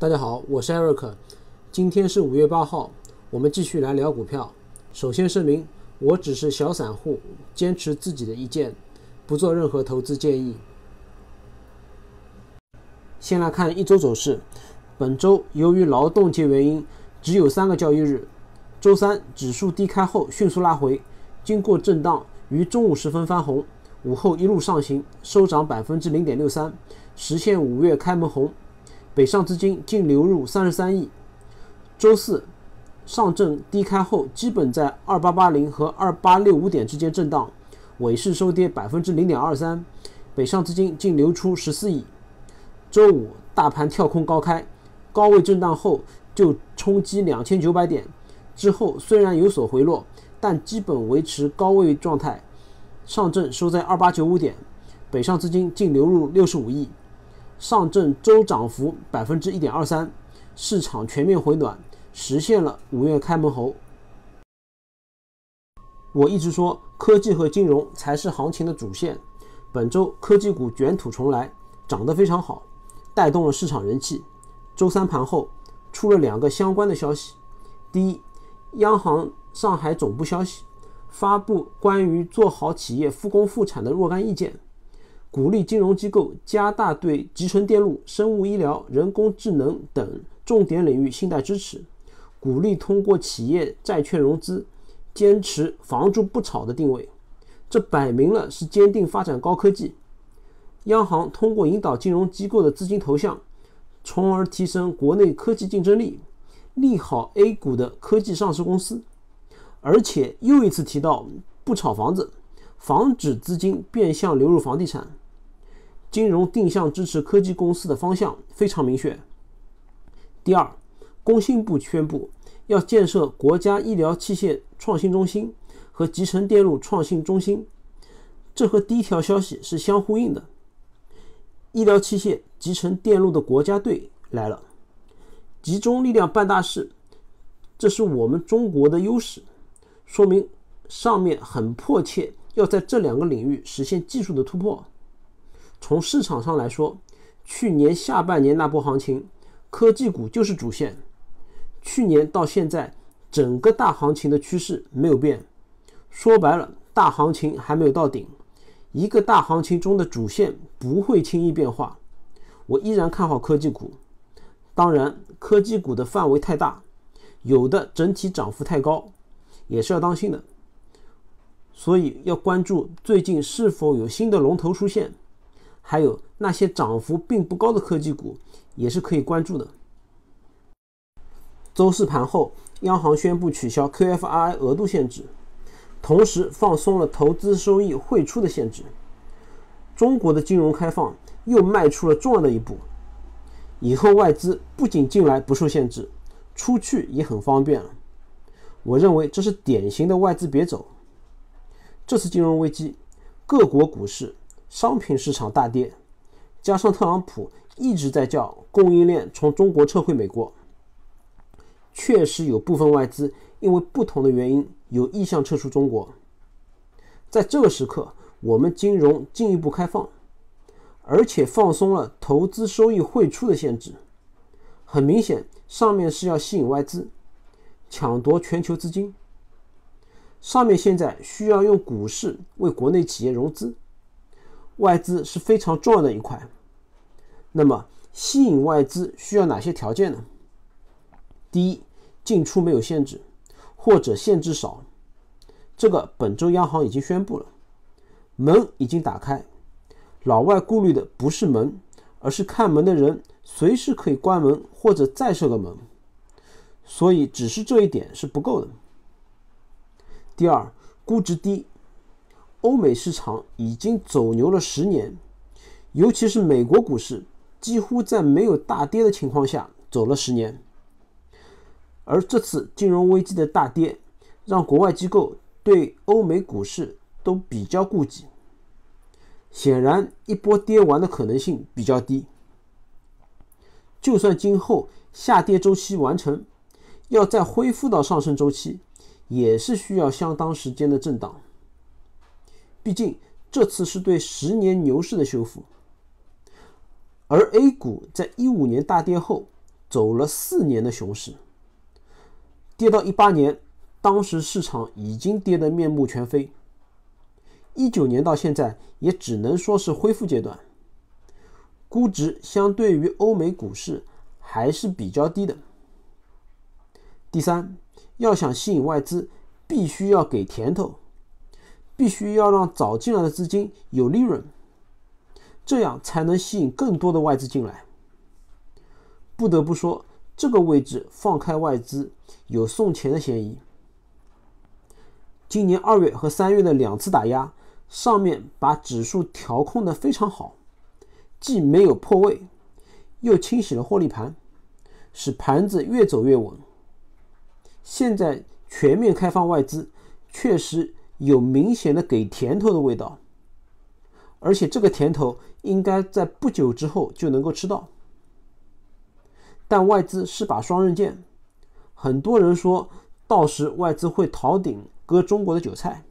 大家好，我是 Eric。今天是五月八号，我们继续来聊股票。首先声明，我只是小散户，坚持自己的意见，不做任何投资建议。先来看一周走势。本周由于劳动节原因，只有三个交易日。周三指数低开后迅速拉回，经过震荡，于中午时分翻红，午后一路上行，收涨百分之零点六三，实现五月开门红。北上资金净流入三十三亿。周四，上证低开后基本在二八八零和二八六五点之间震荡，尾市收跌百分之零点二三，北上资金净流出十四亿。周五大盘跳空高开，高位震荡后就冲击两千九百点，之后虽然有所回落，但基本维持高位状态，上证收在二八九五点，北上资金净流入六十五亿。上证周涨幅百分之一点二三，市场全面回暖，实现了五月开门红。我一直说科技和金融才是行情的主线，本周科技股卷土重来，涨得非常好，带动了市场人气。周三盘后出了两个相关的消息，第一，央行上海总部消息发布关于做好企业复工复产的若干意见。鼓励金融机构加大对集成电路、生物医疗、人工智能等重点领域信贷支持，鼓励通过企业债券融资，坚持房住不炒的定位。这摆明了是坚定发展高科技。央行通过引导金融机构的资金投向，从而提升国内科技竞争力，利好 A 股的科技上市公司。而且又一次提到不炒房子，防止资金变相流入房地产。金融定向支持科技公司的方向非常明确。第二，工信部宣布要建设国家医疗器械创新中心和集成电路创新中心，这和第一条消息是相呼应的。医疗器械、集成电路的国家队来了，集中力量办大事，这是我们中国的优势，说明上面很迫切要在这两个领域实现技术的突破。从市场上来说，去年下半年那波行情，科技股就是主线。去年到现在，整个大行情的趋势没有变。说白了，大行情还没有到顶。一个大行情中的主线不会轻易变化。我依然看好科技股。当然，科技股的范围太大，有的整体涨幅太高，也是要当心的。所以要关注最近是否有新的龙头出现。还有那些涨幅并不高的科技股，也是可以关注的。周四盘后，央行宣布取消 QFII 额度限制，同时放松了投资收益汇出的限制，中国的金融开放又迈出了重要的一步。以后外资不仅进来不受限制，出去也很方便了。我认为这是典型的外资别走。这次金融危机，各国股市。商品市场大跌，加上特朗普一直在叫供应链从中国撤回美国，确实有部分外资因为不同的原因有意向撤出中国。在这个时刻，我们金融进一步开放，而且放松了投资收益汇出的限制。很明显，上面是要吸引外资，抢夺全球资金。上面现在需要用股市为国内企业融资。外资是非常重要的一块，那么吸引外资需要哪些条件呢？第一，进出没有限制或者限制少，这个本周央行已经宣布了，门已经打开，老外顾虑的不是门，而是看门的人随时可以关门或者再设个门，所以只是这一点是不够的。第二，估值低。欧美市场已经走牛了十年，尤其是美国股市，几乎在没有大跌的情况下走了十年。而这次金融危机的大跌，让国外机构对欧美股市都比较顾忌。显然，一波跌完的可能性比较低。就算今后下跌周期完成，要再恢复到上升周期，也是需要相当时间的震荡。毕竟这次是对十年牛市的修复，而 A 股在一五年大跌后走了四年的熊市，跌到一八年，当时市场已经跌得面目全非。一九年到现在也只能说是恢复阶段，估值相对于欧美股市还是比较低的。第三，要想吸引外资，必须要给甜头。必须要让早进来的资金有利润，这样才能吸引更多的外资进来。不得不说，这个位置放开外资有送钱的嫌疑。今年二月和三月的两次打压，上面把指数调控的非常好，既没有破位，又清洗了获利盘，使盘子越走越稳。现在全面开放外资，确实。有明显的给甜头的味道，而且这个甜头应该在不久之后就能够吃到。但外资是把双刃剑，很多人说到时外资会逃顶割中国的韭菜，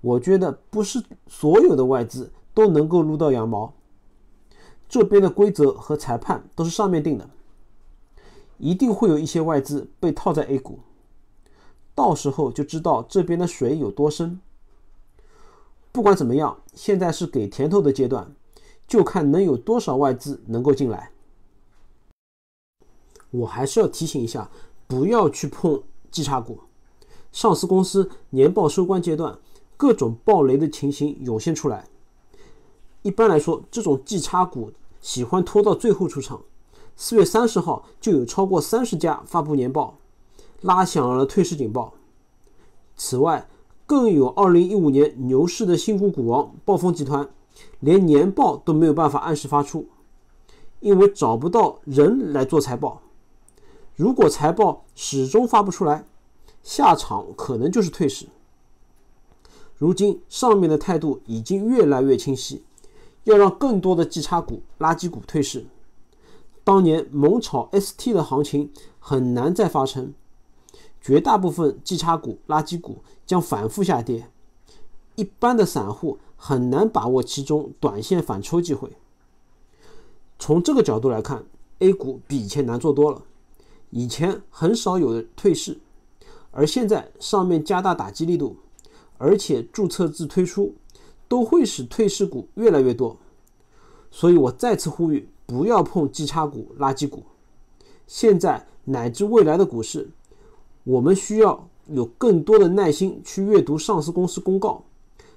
我觉得不是所有的外资都能够撸到羊毛，这边的规则和裁判都是上面定的，一定会有一些外资被套在 A 股。到时候就知道这边的水有多深。不管怎么样，现在是给甜头的阶段，就看能有多少外资能够进来。我还是要提醒一下，不要去碰绩差股。上市公司年报收官阶段，各种暴雷的情形涌现出来。一般来说，这种绩差股喜欢拖到最后出场。四月三十号就有超过三十家发布年报。拉响了退市警报。此外，更有2015年牛市的新股股王暴风集团，连年报都没有办法按时发出，因为找不到人来做财报。如果财报始终发不出来，下场可能就是退市。如今上面的态度已经越来越清晰，要让更多的绩差股、垃圾股退市。当年猛炒 ST 的行情很难再发生。绝大部分绩差股、垃圾股将反复下跌，一般的散户很难把握其中短线反抽机会。从这个角度来看，A 股比以前难做多了。以前很少有退市，而现在上面加大打击力度，而且注册制推出，都会使退市股越来越多。所以我再次呼吁，不要碰绩差股、垃圾股。现在乃至未来的股市。我们需要有更多的耐心去阅读上市公司公告，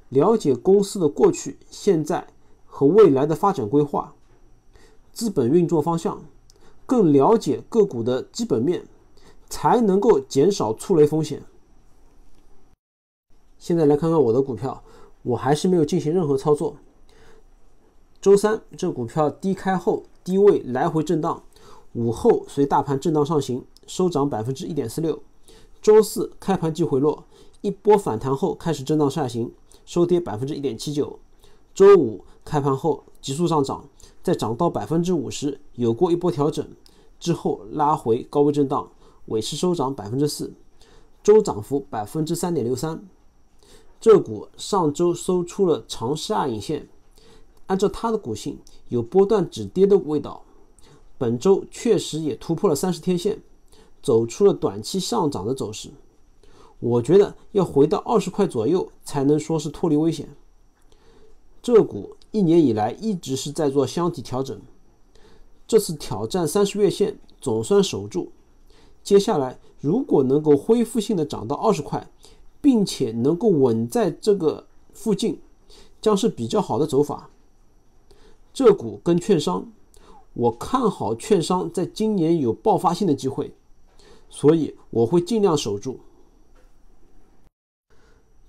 了解公司的过去、现在和未来的发展规划、资本运作方向，更了解个股的基本面，才能够减少触雷风险。现在来看看我的股票，我还是没有进行任何操作。周三这股票低开后低位来回震荡，午后随大盘震荡上行，收涨百分之一点四六。周四开盘即回落，一波反弹后开始震荡下行，收跌百分之一点七九。周五开盘后急速上涨，再涨到百分之五十，有过一波调整之后拉回高位震荡，尾市收涨百分之四，周涨幅百分之三点六三。这股上周收出了长下影线，按照它的股性有波段止跌的味道，本周确实也突破了三十天线。走出了短期上涨的走势，我觉得要回到二十块左右才能说是脱离危险。这股一年以来一直是在做箱体调整，这次挑战三十月线总算守住。接下来如果能够恢复性的涨到二十块，并且能够稳在这个附近，将是比较好的走法。这股跟券商，我看好券商在今年有爆发性的机会。所以我会尽量守住。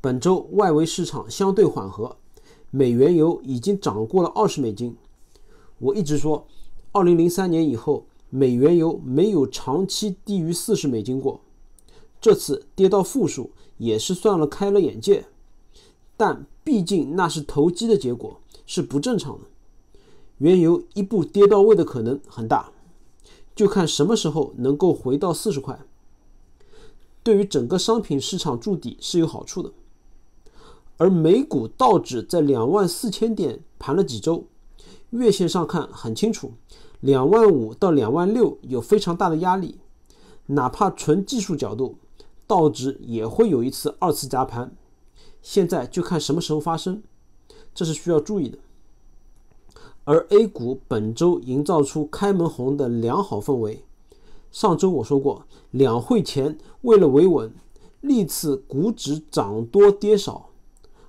本周外围市场相对缓和，美原油已经涨过了二十美金。我一直说，二零零三年以后，美原油没有长期低于四十美金过。这次跌到负数也是算了开了眼界，但毕竟那是投机的结果，是不正常的。原油一步跌到位的可能很大。就看什么时候能够回到四十块，对于整个商品市场筑底是有好处的。而美股道指在两万四千点盘了几周，月线上看很清楚，两万五到两万六有非常大的压力，哪怕纯技术角度，道指也会有一次二次砸盘，现在就看什么时候发生，这是需要注意的。而 A 股本周营造出开门红的良好氛围。上周我说过，两会前为了维稳，历次股指涨多跌少，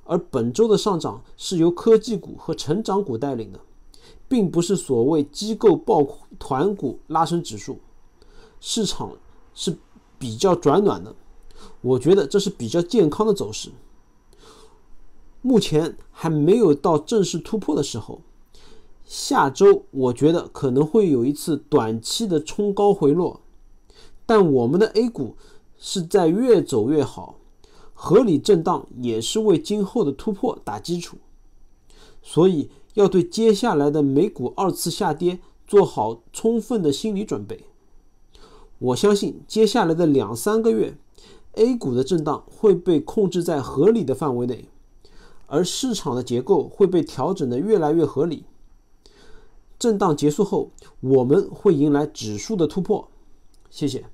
而本周的上涨是由科技股和成长股带领的，并不是所谓机构抱团股拉升指数。市场是比较转暖的，我觉得这是比较健康的走势。目前还没有到正式突破的时候。下周我觉得可能会有一次短期的冲高回落，但我们的 A 股是在越走越好，合理震荡也是为今后的突破打基础，所以要对接下来的美股二次下跌做好充分的心理准备。我相信接下来的两三个月，A 股的震荡会被控制在合理的范围内，而市场的结构会被调整的越来越合理。震荡结束后，我们会迎来指数的突破。谢谢。